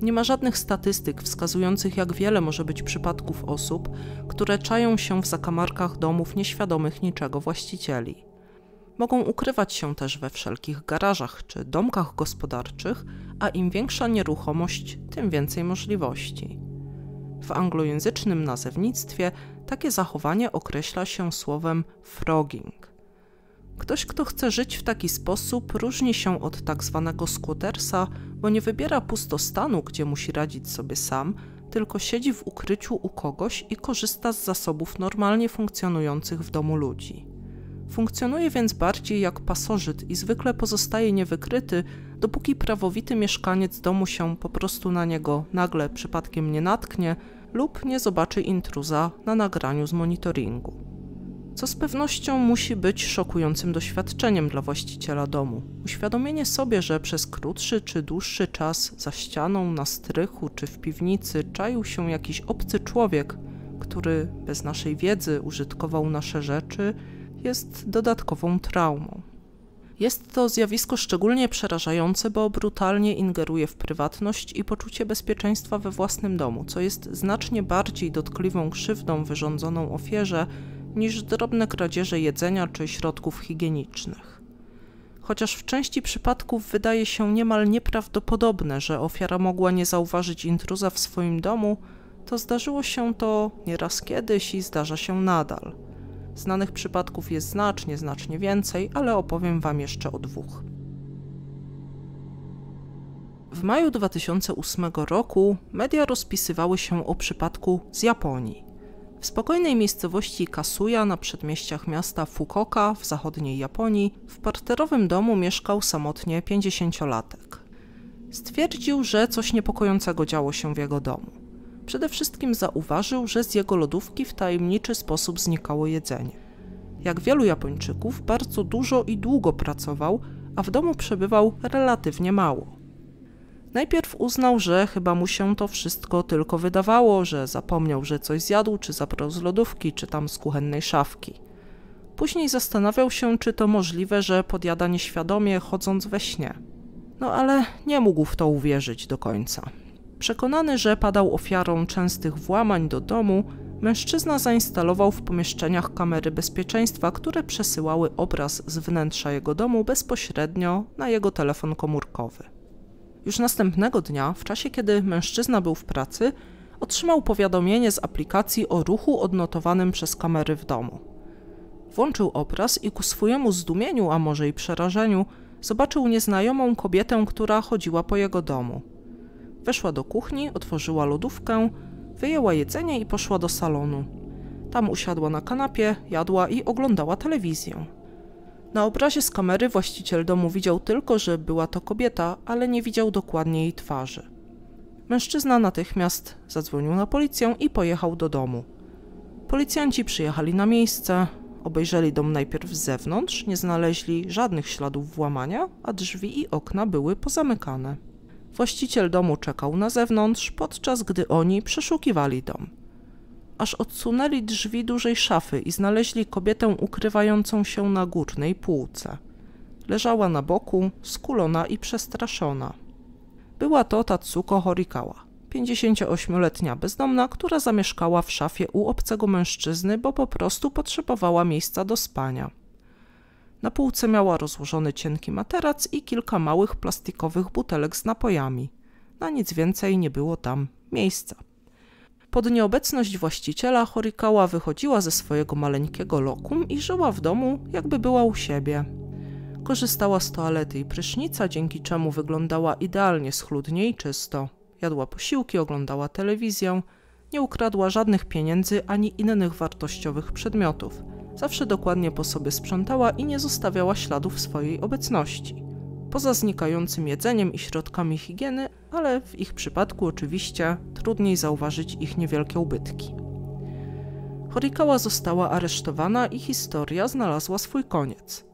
Nie ma żadnych statystyk wskazujących, jak wiele może być przypadków osób, które czają się w zakamarkach domów nieświadomych niczego właścicieli. Mogą ukrywać się też we wszelkich garażach czy domkach gospodarczych, a im większa nieruchomość, tym więcej możliwości. W anglojęzycznym nazewnictwie takie zachowanie określa się słowem frogging. Ktoś, kto chce żyć w taki sposób, różni się od tak zwanego skutersa, bo nie wybiera pustostanu, gdzie musi radzić sobie sam, tylko siedzi w ukryciu u kogoś i korzysta z zasobów normalnie funkcjonujących w domu ludzi. Funkcjonuje więc bardziej jak pasożyt i zwykle pozostaje niewykryty, dopóki prawowity mieszkaniec domu się po prostu na niego nagle przypadkiem nie natknie lub nie zobaczy intruza na nagraniu z monitoringu. Co z pewnością musi być szokującym doświadczeniem dla właściciela domu. Uświadomienie sobie, że przez krótszy czy dłuższy czas za ścianą, na strychu czy w piwnicy czaił się jakiś obcy człowiek, który bez naszej wiedzy użytkował nasze rzeczy, jest dodatkową traumą. Jest to zjawisko szczególnie przerażające, bo brutalnie ingeruje w prywatność i poczucie bezpieczeństwa we własnym domu, co jest znacznie bardziej dotkliwą krzywdą wyrządzoną ofierze niż drobne kradzieże jedzenia czy środków higienicznych. Chociaż w części przypadków wydaje się niemal nieprawdopodobne, że ofiara mogła nie zauważyć intruza w swoim domu, to zdarzyło się to nieraz kiedyś i zdarza się nadal. Znanych przypadków jest znacznie, znacznie więcej, ale opowiem Wam jeszcze o dwóch. W maju 2008 roku media rozpisywały się o przypadku z Japonii. W spokojnej miejscowości Kasuya na przedmieściach miasta Fukoka w zachodniej Japonii w parterowym domu mieszkał samotnie 50-latek. Stwierdził, że coś niepokojącego działo się w jego domu. Przede wszystkim zauważył, że z jego lodówki w tajemniczy sposób znikało jedzenie. Jak wielu Japończyków, bardzo dużo i długo pracował, a w domu przebywał relatywnie mało. Najpierw uznał, że chyba mu się to wszystko tylko wydawało, że zapomniał, że coś zjadł, czy zabrał z lodówki, czy tam z kuchennej szafki. Później zastanawiał się, czy to możliwe, że podjada nieświadomie, chodząc we śnie. No ale nie mógł w to uwierzyć do końca. Przekonany, że padał ofiarą częstych włamań do domu, mężczyzna zainstalował w pomieszczeniach kamery bezpieczeństwa, które przesyłały obraz z wnętrza jego domu bezpośrednio na jego telefon komórkowy. Już następnego dnia, w czasie kiedy mężczyzna był w pracy, otrzymał powiadomienie z aplikacji o ruchu odnotowanym przez kamery w domu. Włączył obraz i ku swojemu zdumieniu, a może i przerażeniu, zobaczył nieznajomą kobietę, która chodziła po jego domu. Weszła do kuchni, otworzyła lodówkę, wyjęła jedzenie i poszła do salonu. Tam usiadła na kanapie, jadła i oglądała telewizję. Na obrazie z kamery właściciel domu widział tylko, że była to kobieta, ale nie widział dokładnie jej twarzy. Mężczyzna natychmiast zadzwonił na policję i pojechał do domu. Policjanci przyjechali na miejsce, obejrzeli dom najpierw z zewnątrz, nie znaleźli żadnych śladów włamania, a drzwi i okna były pozamykane. Właściciel domu czekał na zewnątrz, podczas gdy oni przeszukiwali dom. Aż odsunęli drzwi dużej szafy i znaleźli kobietę ukrywającą się na górnej półce. Leżała na boku, skulona i przestraszona. Była to Tatsuko Horikawa, 58-letnia bezdomna, która zamieszkała w szafie u obcego mężczyzny, bo po prostu potrzebowała miejsca do spania. Na półce miała rozłożony cienki materac i kilka małych plastikowych butelek z napojami. Na nic więcej nie było tam miejsca. Pod nieobecność właściciela Horikawa wychodziła ze swojego maleńkiego lokum i żyła w domu, jakby była u siebie. Korzystała z toalety i prysznica, dzięki czemu wyglądała idealnie schludnie i czysto. Jadła posiłki, oglądała telewizję, nie ukradła żadnych pieniędzy ani innych wartościowych przedmiotów – Zawsze dokładnie po sobie sprzątała i nie zostawiała śladów swojej obecności. Poza znikającym jedzeniem i środkami higieny, ale w ich przypadku oczywiście trudniej zauważyć ich niewielkie ubytki. Horikawa została aresztowana i historia znalazła swój koniec.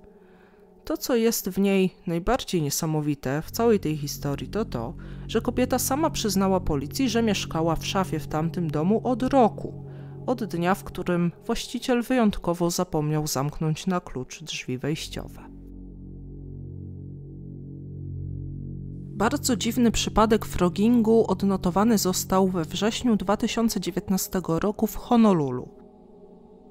To, co jest w niej najbardziej niesamowite w całej tej historii, to to, że kobieta sama przyznała policji, że mieszkała w szafie w tamtym domu od roku od dnia, w którym właściciel wyjątkowo zapomniał zamknąć na klucz drzwi wejściowe. Bardzo dziwny przypadek frogingu odnotowany został we wrześniu 2019 roku w Honolulu.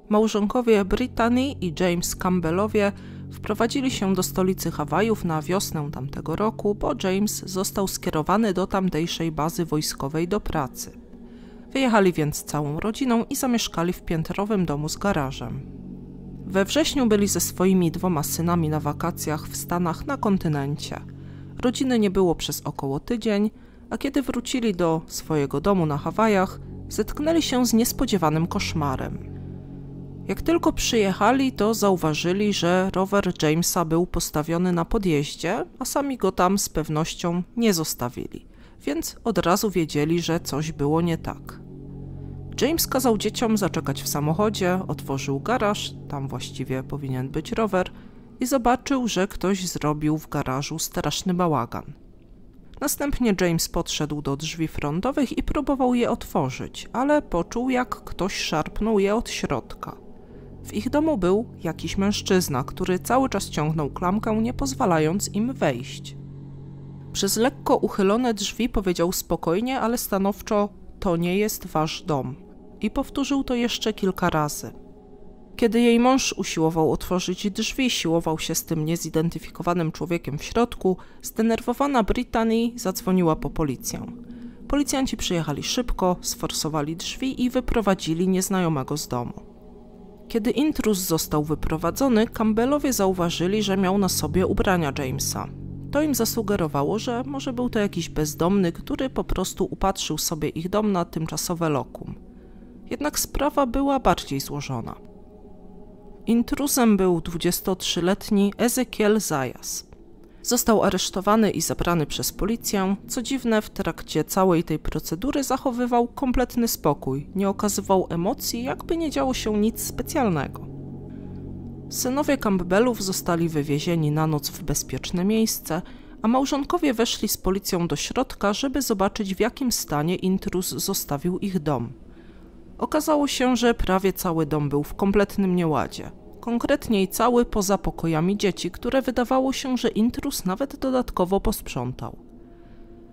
Małżonkowie Brittany i James Campbellowie wprowadzili się do stolicy Hawajów na wiosnę tamtego roku, bo James został skierowany do tamtejszej bazy wojskowej do pracy. Wyjechali więc całą rodziną i zamieszkali w piętrowym domu z garażem. We wrześniu byli ze swoimi dwoma synami na wakacjach w Stanach na kontynencie. Rodziny nie było przez około tydzień, a kiedy wrócili do swojego domu na Hawajach, zetknęli się z niespodziewanym koszmarem. Jak tylko przyjechali, to zauważyli, że rower Jamesa był postawiony na podjeździe, a sami go tam z pewnością nie zostawili więc od razu wiedzieli, że coś było nie tak. James kazał dzieciom zaczekać w samochodzie, otworzył garaż, tam właściwie powinien być rower, i zobaczył, że ktoś zrobił w garażu straszny bałagan. Następnie James podszedł do drzwi frontowych i próbował je otworzyć, ale poczuł, jak ktoś szarpnął je od środka. W ich domu był jakiś mężczyzna, który cały czas ciągnął klamkę, nie pozwalając im wejść. Przez lekko uchylone drzwi powiedział spokojnie, ale stanowczo: To nie jest wasz dom. I powtórzył to jeszcze kilka razy. Kiedy jej mąż usiłował otworzyć drzwi, siłował się z tym niezidentyfikowanym człowiekiem w środku, zdenerwowana Brittany zadzwoniła po policję. Policjanci przyjechali szybko, sforsowali drzwi i wyprowadzili nieznajomego z domu. Kiedy intruz został wyprowadzony, Campbellowie zauważyli, że miał na sobie ubrania Jamesa. To im zasugerowało, że może był to jakiś bezdomny, który po prostu upatrzył sobie ich dom na tymczasowe lokum. Jednak sprawa była bardziej złożona. Intruzem był 23-letni Ezekiel Zajas. Został aresztowany i zabrany przez policję. Co dziwne, w trakcie całej tej procedury zachowywał kompletny spokój, nie okazywał emocji, jakby nie działo się nic specjalnego. Synowie Campbellów zostali wywiezieni na noc w bezpieczne miejsce, a małżonkowie weszli z policją do środka, żeby zobaczyć w jakim stanie intruz zostawił ich dom. Okazało się, że prawie cały dom był w kompletnym nieładzie. Konkretniej cały poza pokojami dzieci, które wydawało się, że intruz nawet dodatkowo posprzątał.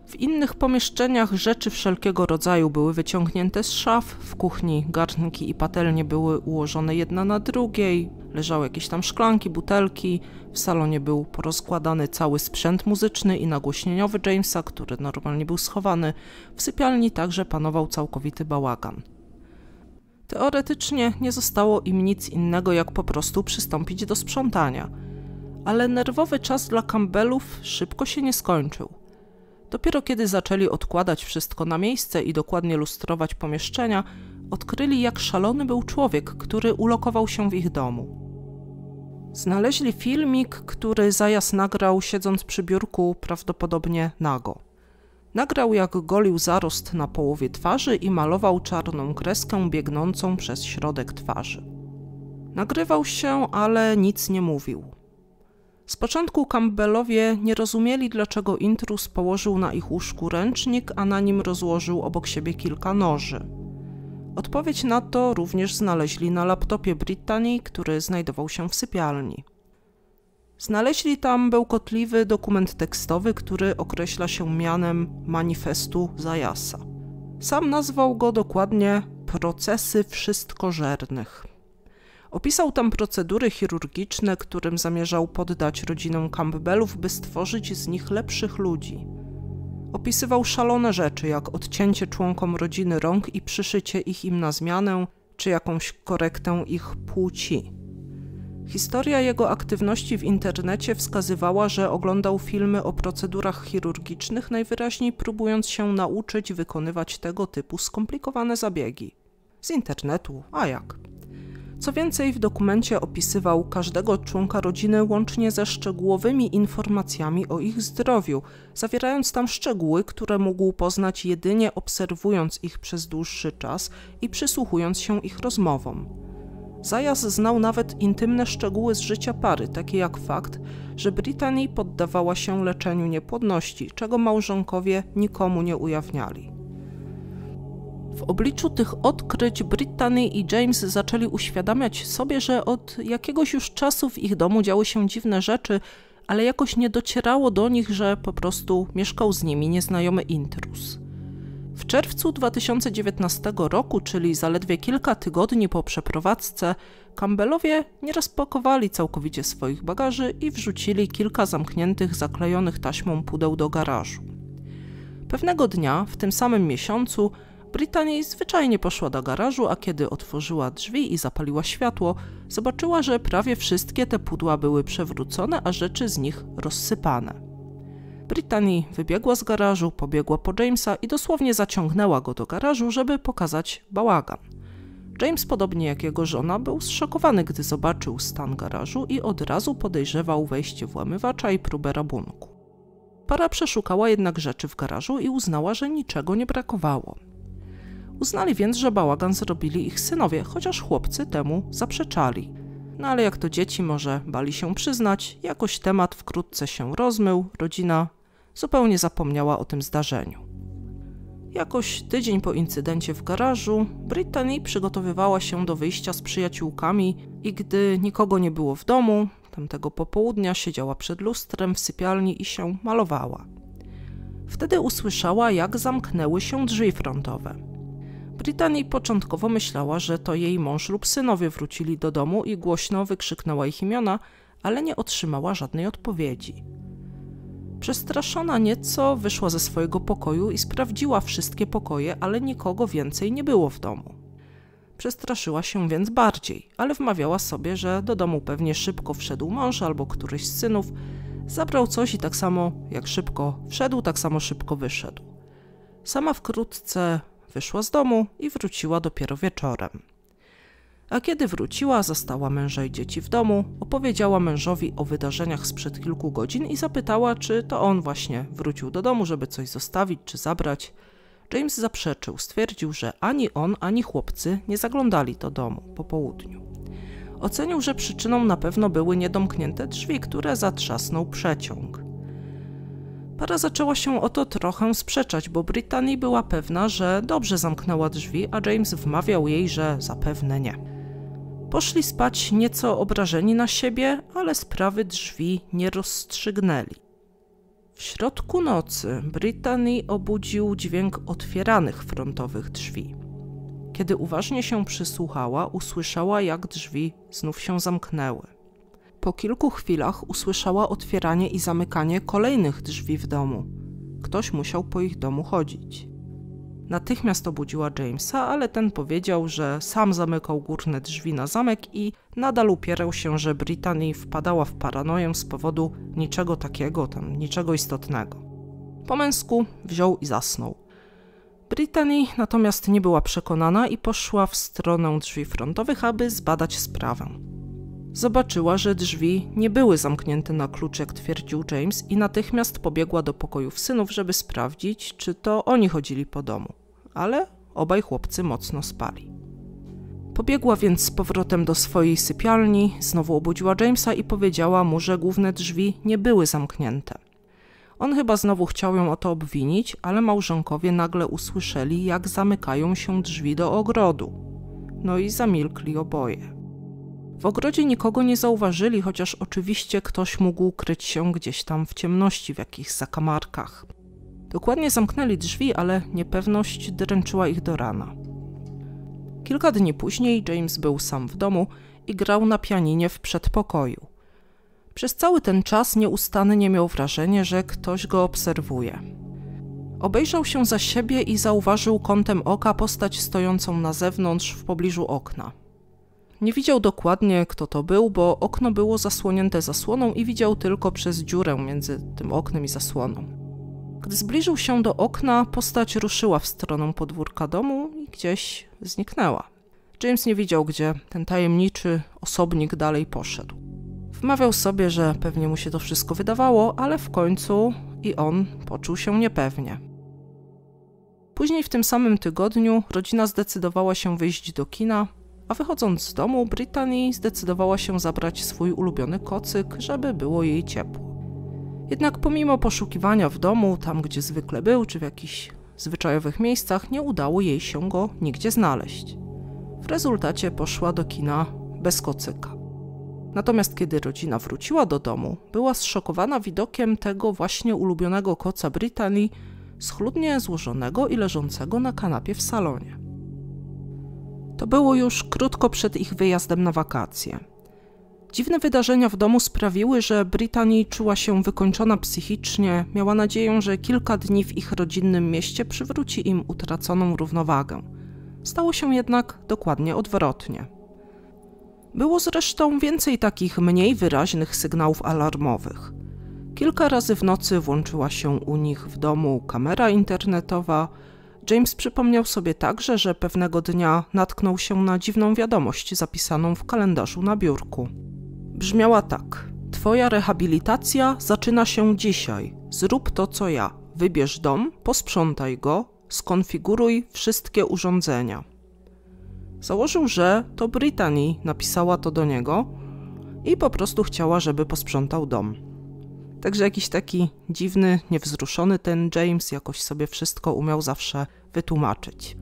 W innych pomieszczeniach rzeczy wszelkiego rodzaju były wyciągnięte z szaf, w kuchni garnki i patelnie były ułożone jedna na drugiej, leżały jakieś tam szklanki, butelki, w salonie był porozkładany cały sprzęt muzyczny i nagłośnieniowy Jamesa, który normalnie był schowany, w sypialni także panował całkowity bałagan. Teoretycznie nie zostało im nic innego jak po prostu przystąpić do sprzątania, ale nerwowy czas dla Campbellów szybko się nie skończył – Dopiero kiedy zaczęli odkładać wszystko na miejsce i dokładnie lustrować pomieszczenia, odkryli jak szalony był człowiek, który ulokował się w ich domu. Znaleźli filmik, który Zajas nagrał siedząc przy biurku, prawdopodobnie nago. Nagrał jak golił zarost na połowie twarzy i malował czarną kreskę biegnącą przez środek twarzy. Nagrywał się, ale nic nie mówił. Z początku Campbellowie nie rozumieli, dlaczego intrus położył na ich łóżku ręcznik, a na nim rozłożył obok siebie kilka noży. Odpowiedź na to również znaleźli na laptopie Brittany, który znajdował się w sypialni. Znaleźli tam bełkotliwy dokument tekstowy, który określa się mianem manifestu Zajasa. Sam nazwał go dokładnie procesy wszystkożernych. Opisał tam procedury chirurgiczne, którym zamierzał poddać rodzinę Campbellów, by stworzyć z nich lepszych ludzi. Opisywał szalone rzeczy, jak odcięcie członkom rodziny rąk i przyszycie ich im na zmianę, czy jakąś korektę ich płci. Historia jego aktywności w internecie wskazywała, że oglądał filmy o procedurach chirurgicznych, najwyraźniej próbując się nauczyć wykonywać tego typu skomplikowane zabiegi. Z internetu, a jak? Co więcej, w dokumencie opisywał każdego członka rodziny łącznie ze szczegółowymi informacjami o ich zdrowiu, zawierając tam szczegóły, które mógł poznać jedynie obserwując ich przez dłuższy czas i przysłuchując się ich rozmowom. Zajas znał nawet intymne szczegóły z życia pary, takie jak fakt, że Brittany poddawała się leczeniu niepłodności, czego małżonkowie nikomu nie ujawniali. W obliczu tych odkryć Brittany i James zaczęli uświadamiać sobie, że od jakiegoś już czasu w ich domu działy się dziwne rzeczy, ale jakoś nie docierało do nich, że po prostu mieszkał z nimi nieznajomy intrus. W czerwcu 2019 roku, czyli zaledwie kilka tygodni po przeprowadzce, Campbellowie nie rozpakowali całkowicie swoich bagaży i wrzucili kilka zamkniętych, zaklejonych taśmą pudeł do garażu. Pewnego dnia, w tym samym miesiącu, Brittany zwyczajnie poszła do garażu, a kiedy otworzyła drzwi i zapaliła światło, zobaczyła, że prawie wszystkie te pudła były przewrócone, a rzeczy z nich rozsypane. Brittany wybiegła z garażu, pobiegła po Jamesa i dosłownie zaciągnęła go do garażu, żeby pokazać bałagan. James, podobnie jak jego żona, był zszokowany, gdy zobaczył stan garażu i od razu podejrzewał wejście włamywacza i próbę rabunku. Para przeszukała jednak rzeczy w garażu i uznała, że niczego nie brakowało. Uznali więc, że bałagan zrobili ich synowie, chociaż chłopcy temu zaprzeczali. No ale jak to dzieci może bali się przyznać, jakoś temat wkrótce się rozmył, rodzina zupełnie zapomniała o tym zdarzeniu. Jakoś tydzień po incydencie w garażu, Brittany przygotowywała się do wyjścia z przyjaciółkami i gdy nikogo nie było w domu, tamtego popołudnia siedziała przed lustrem w sypialni i się malowała. Wtedy usłyszała, jak zamknęły się drzwi frontowe. Brittany początkowo myślała, że to jej mąż lub synowie wrócili do domu i głośno wykrzyknęła ich imiona, ale nie otrzymała żadnej odpowiedzi. Przestraszona nieco, wyszła ze swojego pokoju i sprawdziła wszystkie pokoje, ale nikogo więcej nie było w domu. Przestraszyła się więc bardziej, ale wmawiała sobie, że do domu pewnie szybko wszedł mąż albo któryś z synów, zabrał coś i tak samo jak szybko wszedł, tak samo szybko wyszedł. Sama wkrótce Wyszła z domu i wróciła dopiero wieczorem. A kiedy wróciła, zastała męża i dzieci w domu, opowiedziała mężowi o wydarzeniach sprzed kilku godzin i zapytała, czy to on właśnie wrócił do domu, żeby coś zostawić czy zabrać. James zaprzeczył, stwierdził, że ani on, ani chłopcy nie zaglądali do domu po południu. Ocenił, że przyczyną na pewno były niedomknięte drzwi, które zatrzasnął przeciąg. Para zaczęła się o to trochę sprzeczać, bo Brittany była pewna, że dobrze zamknęła drzwi, a James wmawiał jej, że zapewne nie. Poszli spać nieco obrażeni na siebie, ale sprawy drzwi nie rozstrzygnęli. W środku nocy Brittany obudził dźwięk otwieranych frontowych drzwi. Kiedy uważnie się przysłuchała, usłyszała, jak drzwi znów się zamknęły. Po kilku chwilach usłyszała otwieranie i zamykanie kolejnych drzwi w domu. Ktoś musiał po ich domu chodzić. Natychmiast obudziła Jamesa, ale ten powiedział, że sam zamykał górne drzwi na zamek i nadal upierał się, że Brittany wpadała w paranoję z powodu niczego takiego, tam niczego istotnego. Po męsku wziął i zasnął. Brittany natomiast nie była przekonana i poszła w stronę drzwi frontowych, aby zbadać sprawę. Zobaczyła, że drzwi nie były zamknięte na klucz, jak twierdził James, i natychmiast pobiegła do pokojów synów, żeby sprawdzić, czy to oni chodzili po domu. Ale obaj chłopcy mocno spali. Pobiegła więc z powrotem do swojej sypialni, znowu obudziła Jamesa i powiedziała mu, że główne drzwi nie były zamknięte. On chyba znowu chciał ją o to obwinić, ale małżonkowie nagle usłyszeli, jak zamykają się drzwi do ogrodu. No i zamilkli oboje. W ogrodzie nikogo nie zauważyli, chociaż oczywiście ktoś mógł kryć się gdzieś tam w ciemności, w jakichś zakamarkach. Dokładnie zamknęli drzwi, ale niepewność dręczyła ich do rana. Kilka dni później James był sam w domu i grał na pianinie w przedpokoju. Przez cały ten czas nieustannie miał wrażenie, że ktoś go obserwuje. Obejrzał się za siebie i zauważył kątem oka postać stojącą na zewnątrz w pobliżu okna. Nie widział dokładnie, kto to był, bo okno było zasłonięte zasłoną i widział tylko przez dziurę między tym oknem i zasłoną. Gdy zbliżył się do okna, postać ruszyła w stronę podwórka domu i gdzieś zniknęła. James nie wiedział, gdzie ten tajemniczy osobnik dalej poszedł. Wmawiał sobie, że pewnie mu się to wszystko wydawało, ale w końcu i on poczuł się niepewnie. Później w tym samym tygodniu rodzina zdecydowała się wyjść do kina, a wychodząc z domu, Brittany zdecydowała się zabrać swój ulubiony kocyk, żeby było jej ciepło. Jednak pomimo poszukiwania w domu, tam gdzie zwykle był, czy w jakichś zwyczajowych miejscach, nie udało jej się go nigdzie znaleźć. W rezultacie poszła do kina bez kocyka. Natomiast kiedy rodzina wróciła do domu, była zszokowana widokiem tego właśnie ulubionego koca Brittany schludnie złożonego i leżącego na kanapie w salonie. To było już krótko przed ich wyjazdem na wakacje. Dziwne wydarzenia w domu sprawiły, że Brittany czuła się wykończona psychicznie, miała nadzieję, że kilka dni w ich rodzinnym mieście przywróci im utraconą równowagę. Stało się jednak dokładnie odwrotnie. Było zresztą więcej takich mniej wyraźnych sygnałów alarmowych. Kilka razy w nocy włączyła się u nich w domu kamera internetowa, James przypomniał sobie także, że pewnego dnia natknął się na dziwną wiadomość zapisaną w kalendarzu na biurku. Brzmiała tak: Twoja rehabilitacja zaczyna się dzisiaj. Zrób to, co ja. Wybierz dom, posprzątaj go, skonfiguruj wszystkie urządzenia. Założył, że to Brittany napisała to do niego i po prostu chciała, żeby posprzątał dom. Także jakiś taki dziwny, niewzruszony ten James jakoś sobie wszystko umiał zawsze wytłumaczyć.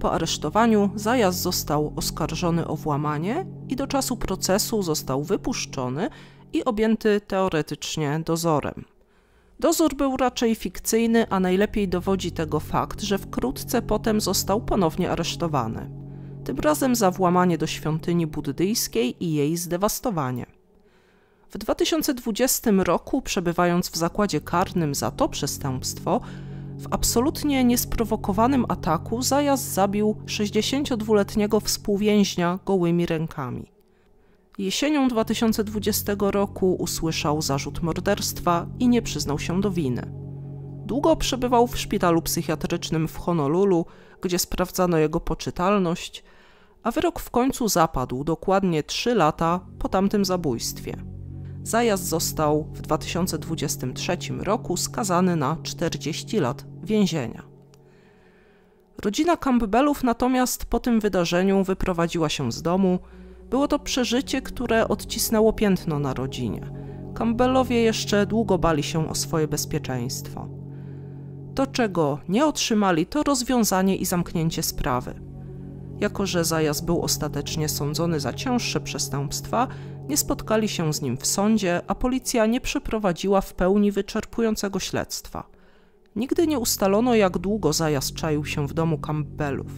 Po aresztowaniu Zajaz został oskarżony o włamanie i do czasu procesu został wypuszczony i objęty teoretycznie dozorem. Dozór był raczej fikcyjny, a najlepiej dowodzi tego fakt, że wkrótce potem został ponownie aresztowany. Tym razem za włamanie do świątyni buddyjskiej i jej zdewastowanie. W 2020 roku, przebywając w zakładzie karnym za to przestępstwo, w absolutnie niesprowokowanym ataku Zajaz zabił 62-letniego współwięźnia gołymi rękami. Jesienią 2020 roku usłyszał zarzut morderstwa i nie przyznał się do winy. Długo przebywał w szpitalu psychiatrycznym w Honolulu, gdzie sprawdzano jego poczytalność, a wyrok w końcu zapadł dokładnie 3 lata po tamtym zabójstwie. Zajazd został w 2023 roku skazany na 40 lat więzienia. Rodzina Campbellów natomiast po tym wydarzeniu wyprowadziła się z domu. Było to przeżycie, które odcisnęło piętno na rodzinie. Campbellowie jeszcze długo bali się o swoje bezpieczeństwo. To, czego nie otrzymali, to rozwiązanie i zamknięcie sprawy. Jako, że Zajaz był ostatecznie sądzony za cięższe przestępstwa, nie spotkali się z nim w sądzie, a policja nie przeprowadziła w pełni wyczerpującego śledztwa. Nigdy nie ustalono, jak długo zajazd czaił się w domu Campbellów.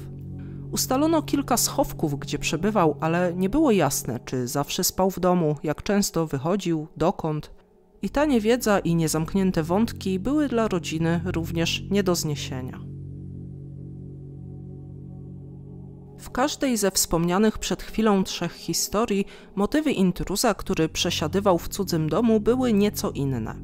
Ustalono kilka schowków, gdzie przebywał, ale nie było jasne, czy zawsze spał w domu, jak często wychodził, dokąd. I ta niewiedza i niezamknięte wątki były dla rodziny również nie do zniesienia. W każdej ze wspomnianych przed chwilą trzech historii motywy intruza, który przesiadywał w cudzym domu, były nieco inne.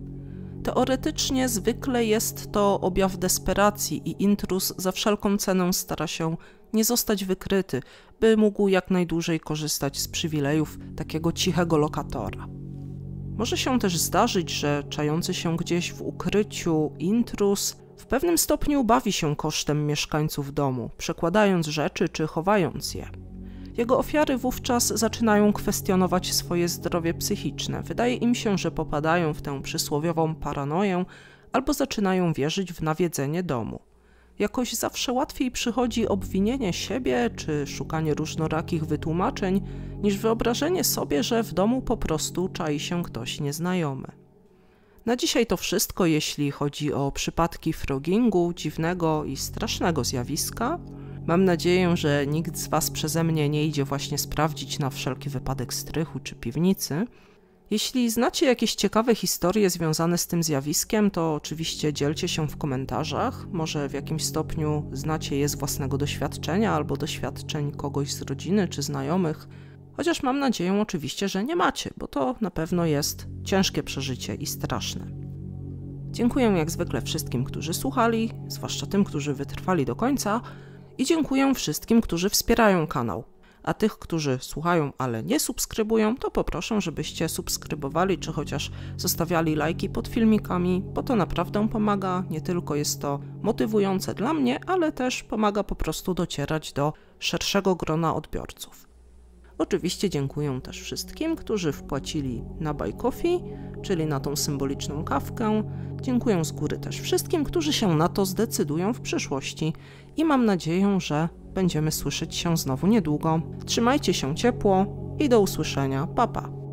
Teoretycznie zwykle jest to objaw desperacji i intruz za wszelką cenę stara się nie zostać wykryty, by mógł jak najdłużej korzystać z przywilejów takiego cichego lokatora. Może się też zdarzyć, że czający się gdzieś w ukryciu intruz w pewnym stopniu bawi się kosztem mieszkańców domu, przekładając rzeczy czy chowając je. Jego ofiary wówczas zaczynają kwestionować swoje zdrowie psychiczne. Wydaje im się, że popadają w tę przysłowiową paranoję albo zaczynają wierzyć w nawiedzenie domu. Jakoś zawsze łatwiej przychodzi obwinienie siebie czy szukanie różnorakich wytłumaczeń, niż wyobrażenie sobie, że w domu po prostu czai się ktoś nieznajomy. Na dzisiaj to wszystko, jeśli chodzi o przypadki frogingu, dziwnego i strasznego zjawiska. Mam nadzieję, że nikt z Was przeze mnie nie idzie właśnie sprawdzić na wszelki wypadek strychu czy piwnicy. Jeśli znacie jakieś ciekawe historie związane z tym zjawiskiem, to oczywiście dzielcie się w komentarzach. Może w jakimś stopniu znacie je z własnego doświadczenia albo doświadczeń kogoś z rodziny czy znajomych. Chociaż mam nadzieję oczywiście, że nie macie, bo to na pewno jest ciężkie przeżycie i straszne. Dziękuję jak zwykle wszystkim, którzy słuchali, zwłaszcza tym, którzy wytrwali do końca, i dziękuję wszystkim, którzy wspierają kanał. A tych, którzy słuchają, ale nie subskrybują, to poproszę, żebyście subskrybowali czy chociaż zostawiali lajki pod filmikami, bo to naprawdę pomaga. Nie tylko jest to motywujące dla mnie, ale też pomaga po prostu docierać do szerszego grona odbiorców. Oczywiście dziękuję też wszystkim, którzy wpłacili na Buy Coffee, czyli na tą symboliczną kawkę. Dziękuję z góry też wszystkim, którzy się na to zdecydują w przyszłości i mam nadzieję, że będziemy słyszeć się znowu niedługo. Trzymajcie się ciepło i do usłyszenia. Pa pa!